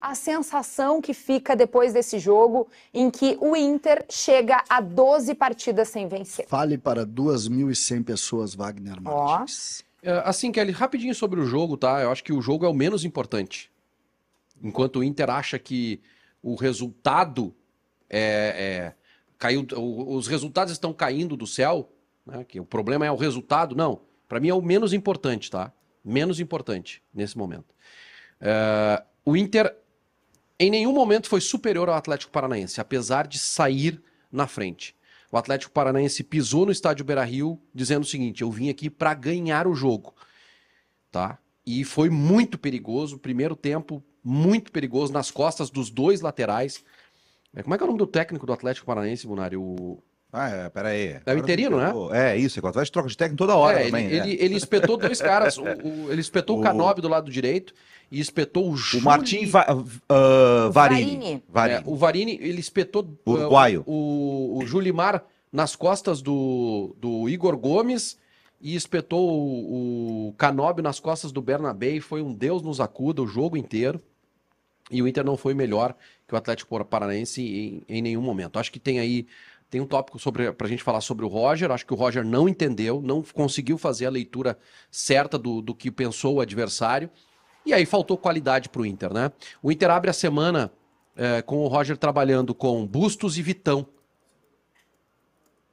a sensação que fica depois desse jogo em que o Inter chega a 12 partidas sem vencer? Fale para 2.100 pessoas, Wagner Martins. É, assim, Kelly, rapidinho sobre o jogo, tá? Eu acho que o jogo é o menos importante. Enquanto o Inter acha que o resultado é, é caiu, os resultados estão caindo do céu, né? Que o problema é o resultado, não. Para mim é o menos importante, tá? Menos importante nesse momento. É, o Inter em nenhum momento foi superior ao Atlético Paranaense, apesar de sair na frente. O Atlético Paranaense pisou no estádio Beira-Rio dizendo o seguinte: "Eu vim aqui para ganhar o jogo". Tá? E foi muito perigoso, primeiro tempo muito perigoso nas costas dos dois laterais. É, como é que é o nome do técnico do Atlético Paranaense, Bunari? O ah, é, peraí. É o interino, né? É, isso, é o Atlético troca de técnico toda hora é, também. Né? Ele, ele, espetou dois caras, o, o, ele espetou o, Canob do lado direito e espetou o Juli... O Martim Va... uh, Varini. Varini. É, o Varini, ele espetou uh, Uruguaio. Uh, o, o Julimar nas costas do, do Igor Gomes e espetou o, o Canob nas costas do Bernabé. Foi um Deus nos acuda o jogo inteiro. E o Inter não foi melhor que o Atlético Paranaense em, em nenhum momento. Acho que tem aí tem um tópico para a gente falar sobre o Roger. Acho que o Roger não entendeu, não conseguiu fazer a leitura certa do, do que pensou o adversário. E aí faltou qualidade para o Inter, né? O Inter abre a semana é, com o Roger trabalhando com Bustos e Vitão.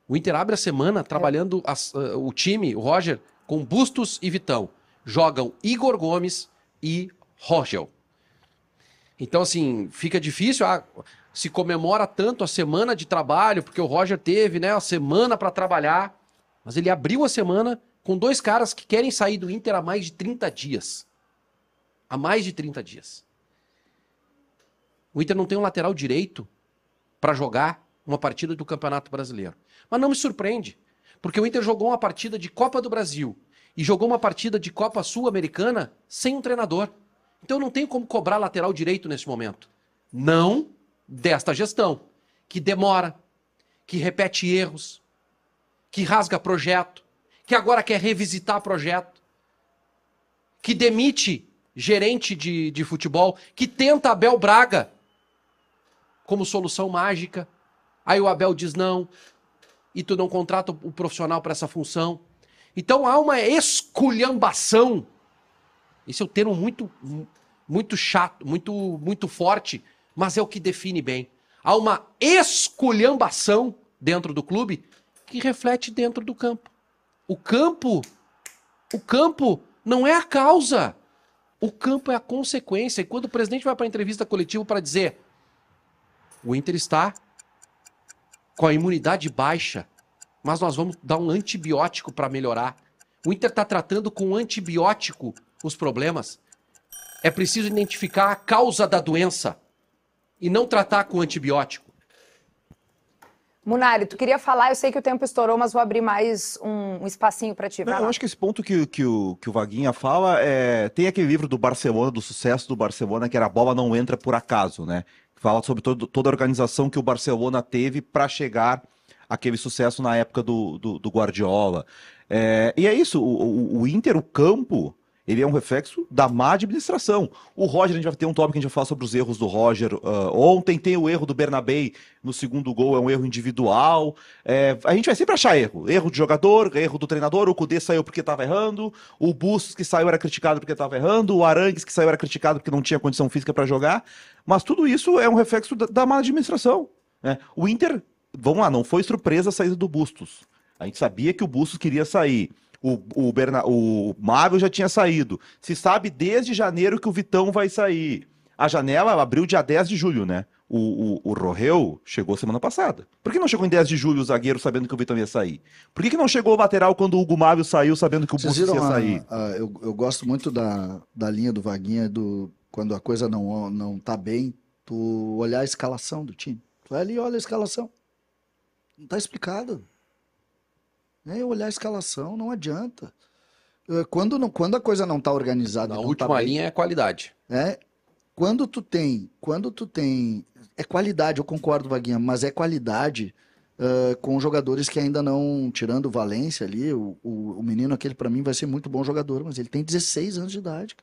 O Inter abre a semana trabalhando as, uh, o time, o Roger, com Bustos e Vitão. Jogam Igor Gomes e Rogel. Então, assim, fica difícil. Ah, se comemora tanto a semana de trabalho, porque o Roger teve, né, a semana para trabalhar. Mas ele abriu a semana com dois caras que querem sair do Inter há mais de 30 dias. Há mais de 30 dias. O Inter não tem um lateral direito para jogar uma partida do Campeonato Brasileiro. Mas não me surpreende, porque o Inter jogou uma partida de Copa do Brasil e jogou uma partida de Copa Sul-Americana sem um treinador. Então eu não tenho como cobrar lateral direito nesse momento. Não desta gestão, que demora, que repete erros, que rasga projeto, que agora quer revisitar projeto, que demite gerente de, de futebol, que tenta Abel Braga como solução mágica. Aí o Abel diz não, e tu não contrata o profissional para essa função. Então há uma esculhambação esse é um termo muito, muito chato, muito, muito forte, mas é o que define bem. Há uma esculhambação dentro do clube que reflete dentro do campo. O campo, o campo não é a causa. O campo é a consequência. E quando o presidente vai para a entrevista coletiva para dizer o Inter está com a imunidade baixa, mas nós vamos dar um antibiótico para melhorar. O Inter está tratando com um antibiótico os problemas. É preciso identificar a causa da doença e não tratar com antibiótico. Munari, tu queria falar, eu sei que o tempo estourou, mas vou abrir mais um, um espacinho para ti. Não, eu acho que esse ponto que, que, o, que o Vaguinha fala, é... tem aquele livro do Barcelona, do sucesso do Barcelona, que era a bola não entra por acaso, né? Fala sobre todo, toda a organização que o Barcelona teve para chegar àquele sucesso na época do, do, do Guardiola. É... E é isso, o, o, o Inter, o campo, ele é um reflexo da má administração. O Roger, a gente vai ter um tópico que a gente vai falar sobre os erros do Roger. Uh, ontem tem o erro do Bernabei no segundo gol, é um erro individual. É, a gente vai sempre achar erro. Erro de jogador, erro do treinador. O Cudê saiu porque estava errando. O Bustos que saiu era criticado porque estava errando. O Arangues que saiu era criticado porque não tinha condição física para jogar. Mas tudo isso é um reflexo da, da má administração. Né? O Inter, vamos lá, não foi surpresa a saída do Bustos. A gente sabia que o Bustos queria sair. O, o, Berna... o Marvel já tinha saído. Se sabe desde janeiro que o Vitão vai sair. A janela abriu dia 10 de julho, né? O, o, o chegou semana passada. Por que não chegou em 10 de julho o zagueiro sabendo que o Vitão ia sair? Por que, que não chegou o lateral quando o Hugo Mário saiu sabendo que o Bustos ia sair? A, a, eu, eu, gosto muito da, da linha do Vaguinha, do quando a coisa não, não tá bem, tu olhar a escalação do time. Tu vai ali e olha a escalação. Não tá explicado. Né? Olhar a escalação não adianta. Eh, quando, não, quando a coisa não está organizada. A tá última tá bem, linha é qualidade. Né? Quando tu tem. Quando tu tem. É qualidade, eu concordo, Vaguinha, mas é qualidade uh, com jogadores que ainda não. Tirando o Valência ali, o, o, o menino aquele para mim vai ser muito bom jogador, mas ele tem 16 anos de idade.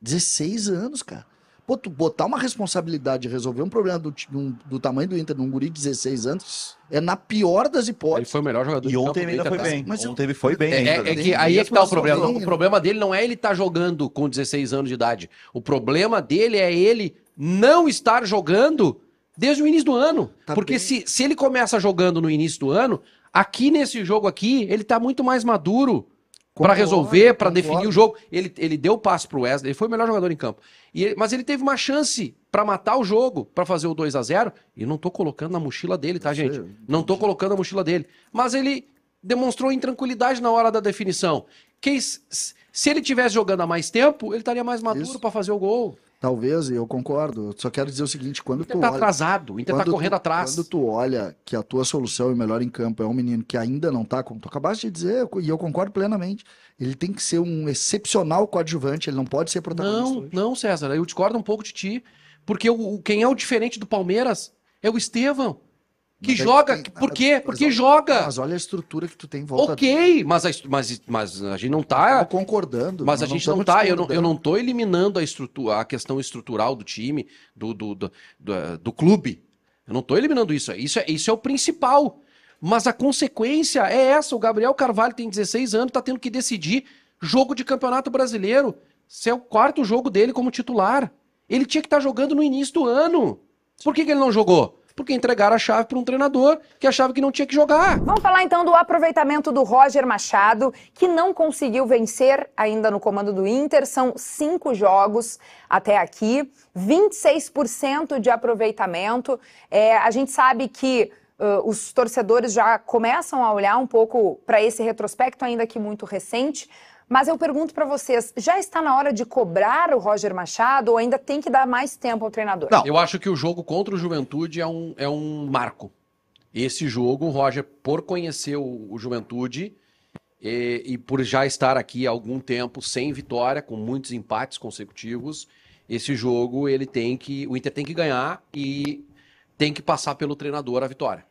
16 anos, cara. Pô, tu botar uma responsabilidade de resolver um problema do, do, do tamanho do Inter num guri de 16 anos é na pior das hipóteses. Ele foi o melhor jogador E ontem ainda foi bem. Mas ontem foi bem. É, é, é que aí é que tá o assim, problema. Bem, o problema dele não é ele estar tá jogando com 16 anos de idade. O problema dele é ele não estar jogando desde o início do ano. Tá Porque se, se ele começa jogando no início do ano, aqui nesse jogo aqui, ele tá muito mais maduro para resolver, para definir o jogo. Ele, ele deu o passe pro Wesley, ele foi o melhor jogador em campo. E, mas ele teve uma chance para matar o jogo, para fazer o 2 a 0 E não tô colocando na mochila dele, tá, gente? Não tô colocando na mochila dele. Mas ele demonstrou intranquilidade na hora da definição. Quem, se ele tivesse jogando há mais tempo, ele estaria mais maduro para fazer o gol. Talvez, eu concordo. Só quero dizer o seguinte: quando Inter tu tá olha, atrasado, o Inter tá correndo tu, atrás. Quando tu olha que a tua solução e melhor em campo é um menino que ainda não tá, como tu acabaste de dizer, e eu concordo plenamente, ele tem que ser um excepcional coadjuvante, ele não pode ser protagonista. Não, hoje. não, César, eu discordo um pouco de ti, porque o, quem é o diferente do Palmeiras é o Estevão. Que mas joga. Tem, por quê? Porque mas joga. Mas olha a estrutura que tu tem em volta. Ok, mas a, mas, mas a gente não tá. Não concordando. Mas a gente não, não tá. Eu não, eu não tô eliminando a, estrutura, a questão estrutural do time, do, do, do, do, do clube. Eu não tô eliminando isso. É, isso é, isso é o principal. Mas a consequência é essa. O Gabriel Carvalho tem 16 anos, tá tendo que decidir jogo de campeonato brasileiro. Se é o quarto jogo dele como titular. Ele tinha que estar tá jogando no início do ano. Por que, que ele não jogou? porque entregaram a chave para um treinador que achava que não tinha que jogar. Vamos falar então do aproveitamento do Roger Machado, que não conseguiu vencer ainda no comando do Inter. São cinco jogos até aqui, 26% de aproveitamento. É, a gente sabe que Uh, os torcedores já começam a olhar um pouco para esse retrospecto, ainda que muito recente, mas eu pergunto para vocês, já está na hora de cobrar o Roger Machado ou ainda tem que dar mais tempo ao treinador? Não, eu acho que o jogo contra o Juventude é um, é um marco. Esse jogo, o Roger, por conhecer o, o Juventude e, e, por já estar aqui há algum tempo sem vitória, com muitos empates consecutivos, esse jogo ele tem que, o Inter tem que ganhar e tem que passar pelo treinador a vitória.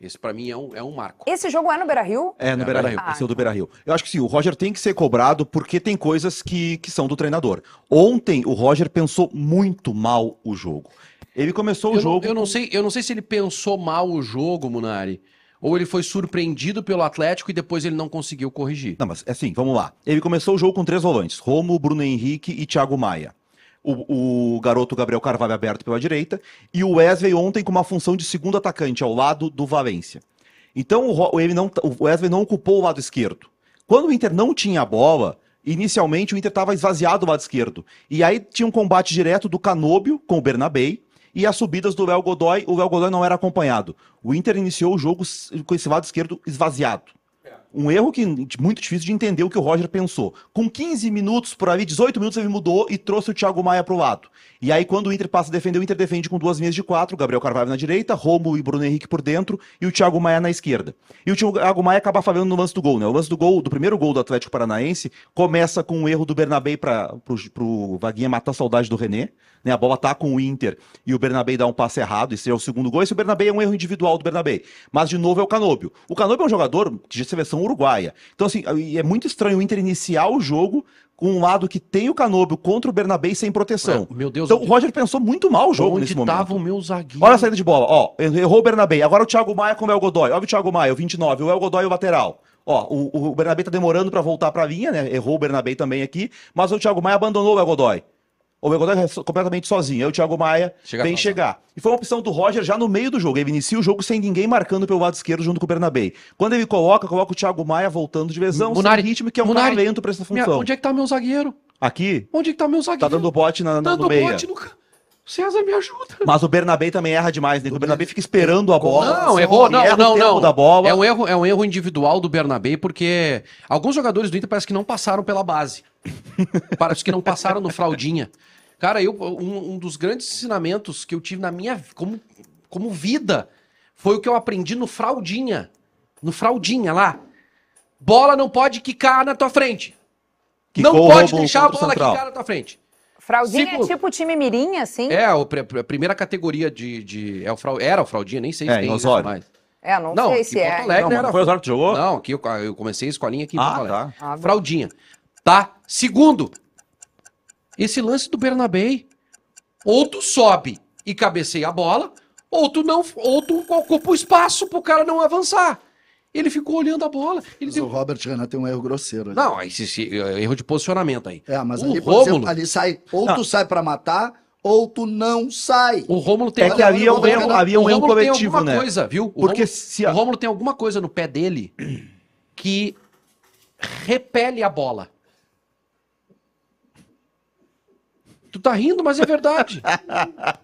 Esse para mim é um, é um marco. Esse jogo é no Beira Rio? É, no é, Beira Rio. Ah, esse é do ah, Beira então. Rio. Eu acho que sim, o Roger tem que ser cobrado porque tem coisas que, que são do treinador. Ontem o Roger pensou muito mal o jogo. Ele começou eu o jogo. Não, eu, não sei, eu não sei se ele pensou mal o jogo, Munari. Ou ele foi surpreendido pelo Atlético e depois ele não conseguiu corrigir. Não, mas é assim, vamos lá. Ele começou o jogo com três volantes: Romo, Bruno Henrique e Thiago Maia o, o, garoto Gabriel Carvalho aberto pela direita, e o Wesley ontem com uma função de segundo atacante ao lado do Valência. Então o, ele não, o Wesley não ocupou o lado esquerdo. Quando o Inter não tinha a bola, inicialmente o Inter estava esvaziado do lado esquerdo. E aí tinha um combate direto do Canobio com o Bernabei, e as subidas do Léo Godoy, o Léo Godoy não era acompanhado. O Inter iniciou o jogo com esse lado esquerdo esvaziado um erro que muito difícil de entender o que o Roger pensou. Com 15 minutos, por ali, 18 minutos, ele mudou e trouxe o Thiago Maia para o lado. E aí, quando o Inter passa a defender, o Inter defende com duas linhas de quatro, Gabriel Carvalho na direita, Romo e Bruno Henrique por dentro e o Thiago Maia na esquerda. E o Thiago Maia acaba falhando no lance do gol, né? O lance do gol, do primeiro gol do Atlético Paranaense, começa com um erro do Bernabé para o Vaguinha matar a saudade do René. Né? A bola tá com o Inter e o Bernabé dá um passe errado, esse é o segundo gol. Esse o Bernabé é um erro individual do Bernabé. Mas, de novo, é o Canôbio O Canóbio é um jogador de seleção uruguaia. Então, assim, é muito estranho o Inter iniciar o jogo com um lado que tem o Canobio contra o Bernabé sem proteção. É, meu Deus. Então o Roger pensou muito mal o jogo onde nesse momento. Onde tava o meu zagueiro? Olha a saída de bola, ó, errou o Bernabé. Agora o Thiago Maia com o El Godoy. Olha o Thiago Maia, o 29, o El Godoy o lateral. Ó, o, o Bernabé tá demorando para voltar para a linha, né? Errou o Bernabé também aqui, mas o Thiago Maia abandonou o El Godoy. O meu contato é completamente sozinho. Aí o Thiago Maia Chega vem chegar. E foi uma opção do Roger já no meio do jogo. Ele inicia o jogo sem ninguém marcando pelo lado esquerdo junto com o Bernabei. Quando ele coloca, coloca o Thiago Maia voltando de lesão, Munari, ritmo, que é um Munari, cara lento pra essa função. Minha, onde é que tá meu zagueiro? Aqui? Onde é que tá meu zagueiro? Tá dando bote na, na, tá dando no meio. Bote no... César, me ajuda. Mas o Bernabé também erra demais, né? O Bernabé fica esperando a bola. Não, errou, não, erra não, não. Da bola. É um erro, é um erro individual do Bernabé porque alguns jogadores do Inter parece que não passaram pela base para os que não passaram no fraldinha. Cara, eu um, um, dos grandes ensinamentos que eu tive na minha como, como vida foi o que eu aprendi no fraldinha. No fraldinha lá. Bola não pode quicar na tua frente. Que não pode deixar a bola central. quicar na tua frente. Fraldinha é tipo o time mirim, assim? É, a primeira categoria de... de é o fraud Era o fraldinha, nem sei se é, tem isso mais. É, não, não sei se é. Alegre, não, era... foi o que jogou? Não, aqui eu, eu comecei a escolinha aqui em ah, Porto Alegre. Tá. Ah, Fraudinha. Tá? Segundo, esse lance do Bernabei. Ou tu sobe e cabeceia a bola, ou tu não, ou tu ocupa o espaço pro cara não avançar. Ele ficou olhando a bola. Ele deu... O Robert Renato tem um erro grosseiro. Ali. Né? Não, esse, esse, é, erro de posicionamento aí. É, mas o ali, Rômulo... ali sai, ou não. tu sai para matar, ou tu não sai. O Rômulo tem... É que havia é um erro, havia é um erro coletivo, né? coisa, viu? O Porque Rômulo, se a... o Rômulo tem alguma coisa no pé dele que repele a bola. Tu tá rindo, mas é verdade.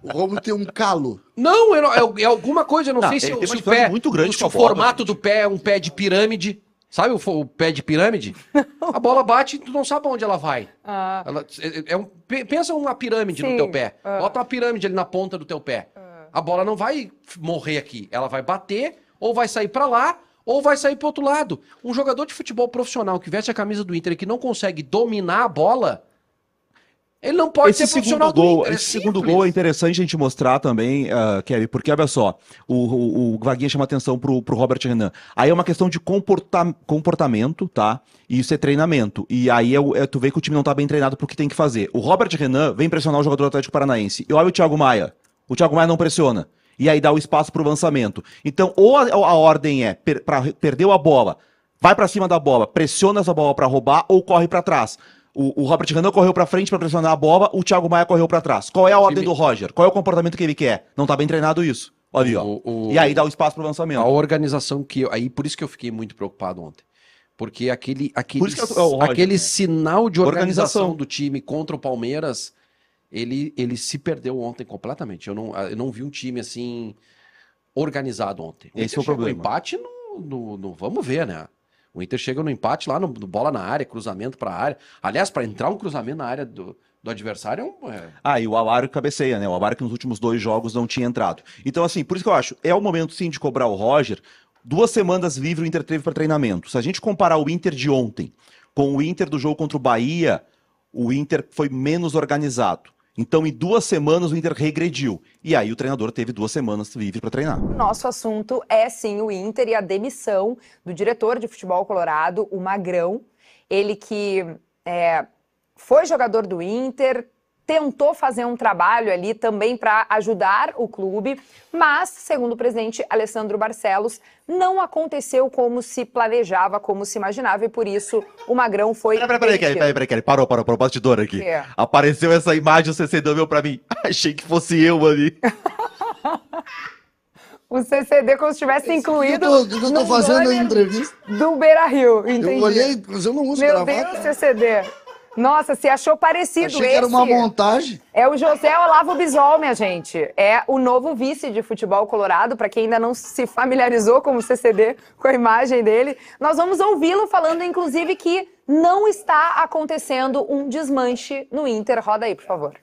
o Romulo tem um calo. Não, é, é alguma coisa, eu não, não sei se, é tem pé. Muito grande o formato do pé é um pé de pirâmide. Sabe o, o pé de pirâmide? a bola bate e tu não sabe onde ela vai. Ah. Ela, é, é, é um, pensa uma pirâmide Sim. no teu pé. Ah. Bota uma pirâmide ali na ponta do teu pé. Ah. A bola não vai morrer aqui. Ela vai bater, ou vai sair para lá, ou vai sair pro outro lado. Um jogador de futebol profissional que veste a camisa do Inter e que não consegue dominar a bola ele não pode esse ser segundo gol, Inter, Esse é segundo gol é interessante a gente mostrar também, uh, ah, Kevin, porque olha só, o, o, o Vaguinha chama atenção pro, pro Robert Renan. Aí é uma questão de comporta comportamento, tá? E isso é treinamento. E aí é, é, tu vê que o time não tá bem treinado pro que tem que fazer. O Robert Renan vem pressionar o jogador do Atlético Paranaense. E olha o Thiago Maia. O Thiago Maia não pressiona. E aí dá o espaço pro lançamento. Então, ou a, a ordem é, per, perdeu a bola, vai para cima da bola, pressiona essa bola para roubar ou corre para trás o, o Robert Renan correu para frente para pressionar a bola, o Thiago Maia correu para trás. Qual é a ordem do Roger? Qual é o comportamento que ele quer? Não tá bem treinado isso. Olha, ó. O... E aí dá o espaço para lançamento. A organização que eu... aí por isso que eu fiquei muito preocupado ontem. Porque aquele aquele, eu... É é Roger, aquele né? sinal de organização, organização do time contra o Palmeiras, ele, ele se perdeu ontem completamente. Eu não, ah, eu não vi um time assim organizado ontem. Esse é o problema. O empate não, não vamos ver, né? O Inter chega no empate lá no, no bola na área, cruzamento para a área. Aliás, para entrar um cruzamento na área do, do adversário é um. É... Ah, e o Alário cabeceia, né? O Alário que nos últimos dois jogos não tinha entrado. Então, assim, por isso que eu acho, é o momento sim de cobrar o Roger. Duas semanas livre o Inter teve para treinamento. Se a gente comparar o Inter de ontem com o Inter do jogo contra o Bahia, o Inter foi menos organizado. Então, em duas semanas, o Inter regrediu. E aí, o treinador teve duas semanas livre para treinar. Nosso assunto é sim o Inter e a demissão do diretor de futebol colorado, o Magrão. Ele que é, foi jogador do Inter, tentou fazer um trabalho ali também para ajudar o clube, mas, segundo o presidente Alessandro Barcelos, não aconteceu como se planejava, como se imaginava, e por isso o Magrão foi. Peraí, peraí, peraí, peraí, peraí, peraí, parou, parou, parou, bastidor aqui. É. Apareceu essa imagem, o CCD meu para mim. Achei que fosse eu ali. o CCD como se estivesse incluído. Eu tô, eu tô fazendo a entrevista. Do Beira Rio, entendeu? Eu olhei, mas eu não uso Meu gravata. Deus, CCD. Nossa, se achou parecido Achei esse. que era uma montagem. É o José Olavo Bisol, minha gente. É o novo vice de futebol colorado, para quem ainda não se familiarizou com o CCD com a imagem dele. Nós vamos ouvi-lo falando, inclusive, que não está acontecendo um desmanche no Inter. Roda aí, por favor.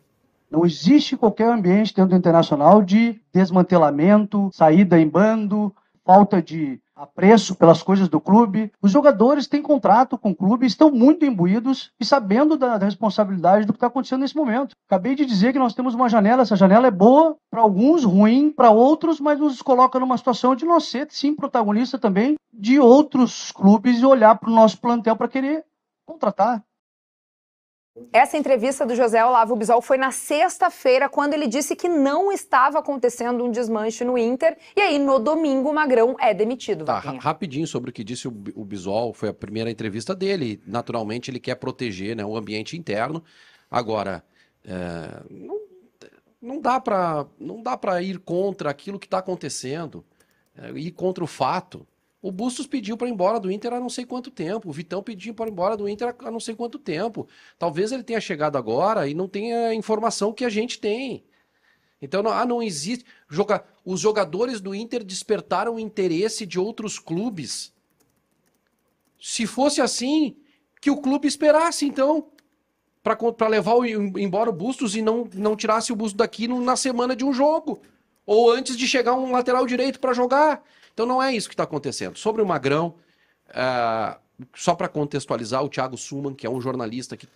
Não existe qualquer ambiente dentro do internacional de desmantelamento, saída em bando, falta de apreço pelas coisas do clube. Os jogadores têm contrato com o clube, estão muito imbuídos e sabendo da, da responsabilidade do que está acontecendo nesse momento. Acabei de dizer que nós temos uma janela, essa janela é boa para alguns, ruim para outros, mas nos coloca numa situação de nós ser, sim, protagonista também de outros clubes e olhar para o nosso plantel para querer contratar essa entrevista do José Olavo Bisol foi na sexta-feira, quando ele disse que não estava acontecendo um desmanche no Inter. E aí, no domingo, o Magrão é demitido. Tá, ra rapidinho sobre o que disse o, o Bisol, foi a primeira entrevista dele. Naturalmente, ele quer proteger né, o ambiente interno. Agora, é, não, não dá para ir contra aquilo que está acontecendo, é, ir contra o fato. O Bustos pediu para ir embora do Inter há não sei quanto tempo. O Vitão pediu para ir embora do Inter há não sei quanto tempo. Talvez ele tenha chegado agora e não tenha informação que a gente tem. Então, não, ah, não existe. Joga, os jogadores do Inter despertaram o interesse de outros clubes. Se fosse assim, que o clube esperasse, então, para levar o, embora o Bustos e não, não tirasse o Bustos daqui no, na semana de um jogo. Ou antes de chegar um lateral direito para jogar. Então não é isso que está acontecendo. Sobre o Magrão, uh, só para contextualizar, o Thiago Suman, que é um jornalista que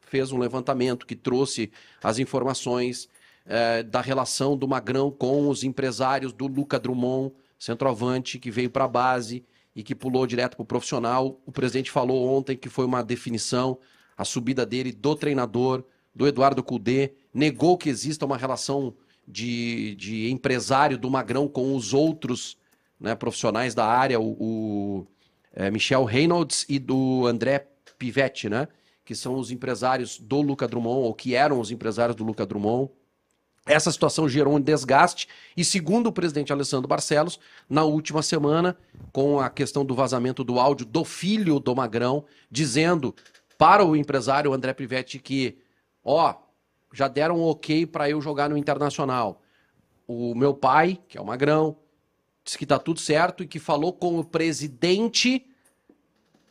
fez um levantamento, que trouxe as informações uh, da relação do Magrão com os empresários do Luca Drummond, centroavante, que veio para a base e que pulou direto para o profissional. O presidente falou ontem que foi uma definição a subida dele do treinador, do Eduardo Cudê, negou que exista uma relação de, de empresário do Magrão com os outros né, profissionais da área, o, o é, Michel Reynolds e do André Pivetti, né? Que são os empresários do Luca Drummond, ou que eram os empresários do Luca Drummond. Essa situação gerou um desgaste e, segundo o presidente Alessandro Barcelos, na última semana, com a questão do vazamento do áudio do filho do Magrão, dizendo para o empresário André Pivetti que, ó, já deram um ok para eu jogar no Internacional. O meu pai, que é o Magrão, disse que está tudo certo e que falou com o presidente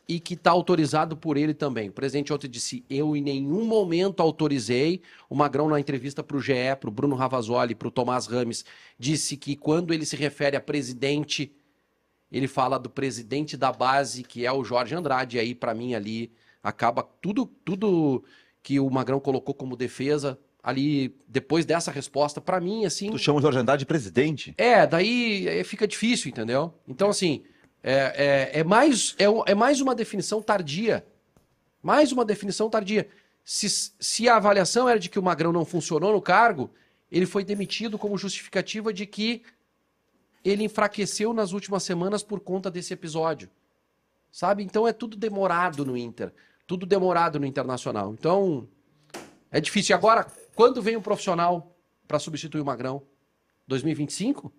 e que está autorizado por ele também. O presidente ontem disse: eu em nenhum momento autorizei. O Magrão, na entrevista para o GE, para o Bruno Ravazoli, para o Tomás Rames, disse que quando ele se refere a presidente, ele fala do presidente da base, que é o Jorge Andrade. E aí, para mim, ali acaba tudo, tudo que o Magrão colocou como defesa ali depois dessa resposta para mim assim tu chama o Jorge Andrade de presidente é daí é, fica difícil entendeu então é. assim é, é, é mais é, é, mais uma definição tardia mais uma definição tardia se, se a avaliação era de que o Magrão não funcionou no cargo ele foi demitido como justificativa de que ele enfraqueceu nas últimas semanas por conta desse episódio sabe então é tudo demorado no Inter tudo demorado no Internacional então é difícil. E agora, quando vem um profissional para substituir o Magrão? 2025?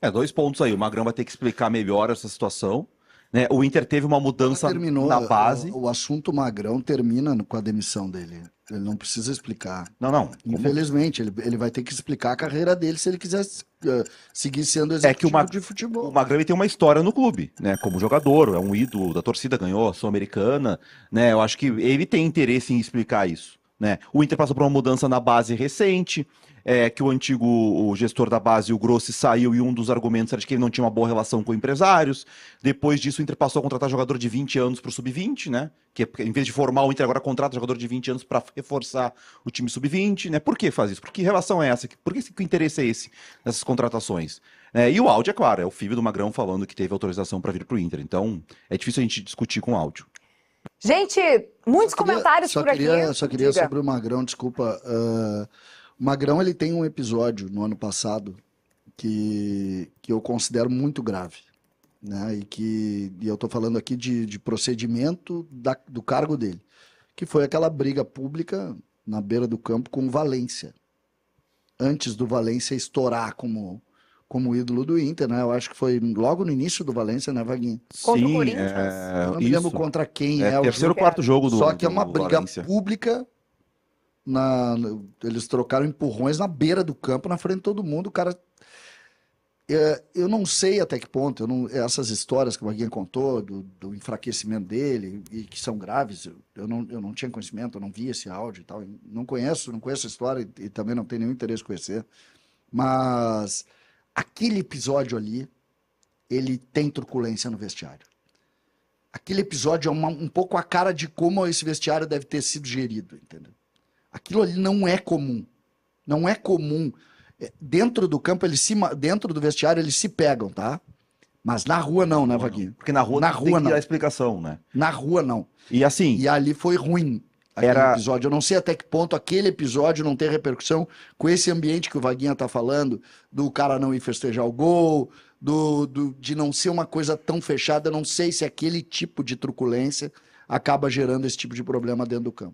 É, dois pontos aí. O Magrão vai ter que explicar melhor essa situação. Né? O Inter teve uma mudança terminou, na base. O, o, assunto Magrão termina com a demissão dele. Ele não precisa explicar. Não, não. Infelizmente, ele, ele vai ter que explicar a carreira dele se ele quiser uh, seguir sendo executivo é que o Mag... de futebol. O Magrão tem uma história no clube, né? Como jogador, é um ídolo da torcida, ganhou a Sul-Americana. Né? Eu acho que ele tem interesse em explicar isso. Né? O Inter passou por uma mudança na base recente, é, que o antigo o gestor da base, o Grossi, saiu e um dos argumentos era de que ele não tinha uma boa relação com empresários. Depois disso, o Inter passou a contratar jogador de 20 anos para o sub-20, né? Que é em vez de formar, o Inter agora contrata jogador de 20 anos para reforçar o time sub-20, né? Por que faz isso? Por que relação é essa? Por que, que interesse é esse nessas contratações? É, e o áudio, é claro, é o filho do Magrão falando que teve autorização para vir para o Inter. Então, é difícil a gente discutir com o áudio. Gente, muitos queria, comentários por queria, aqui. Só queria Diga. sobre o Magrão, desculpa. Uh, Magrão ele tem um episódio no ano passado que, que eu considero muito grave. Né? E que e eu estou falando aqui de, de procedimento da, do cargo dele, que foi aquela briga pública na beira do campo com o Valência, antes do Valência estourar como como ídolo do Inter, né? Eu acho que foi logo no início do Valência, né, Vaguinho? Contra Sim, o Corinthians. É... Eu não me lembro contra quem é, é o terceiro, jogo. quarto jogo do Só que é uma briga Valência. pública na, eles trocaram empurrões na beira do campo, na frente de todo mundo. O cara. É, eu não sei até que ponto, não, essas histórias que o Maguinha contou, do, do, enfraquecimento dele, e que são graves, eu, eu, não, eu não tinha conhecimento, eu não vi esse áudio e tal. Não conheço, não conheço a história e, e também não tenho nenhum interesse em conhecer. Mas Aquele episódio ali, ele tem truculência no vestiário. Aquele episódio é uma, um pouco a cara de como esse vestiário deve ter sido gerido, entendeu? Aquilo ali não é comum. Não é comum. É, dentro do campo, eles se, dentro do vestiário, eles se pegam, tá? Mas na rua não, né, Vaguinho? Porque na rua, na rua tem que não. a explicação, né? Na rua não. E assim. E ali foi ruim. Aquele era... episódio. Eu não sei até que ponto aquele episódio não tem repercussão com esse ambiente que o Vaguinha tá falando, do cara não ir festejar o gol, do, do, de não ser uma coisa tão fechada. Eu não sei se aquele tipo de truculência acaba gerando esse tipo de problema dentro do campo.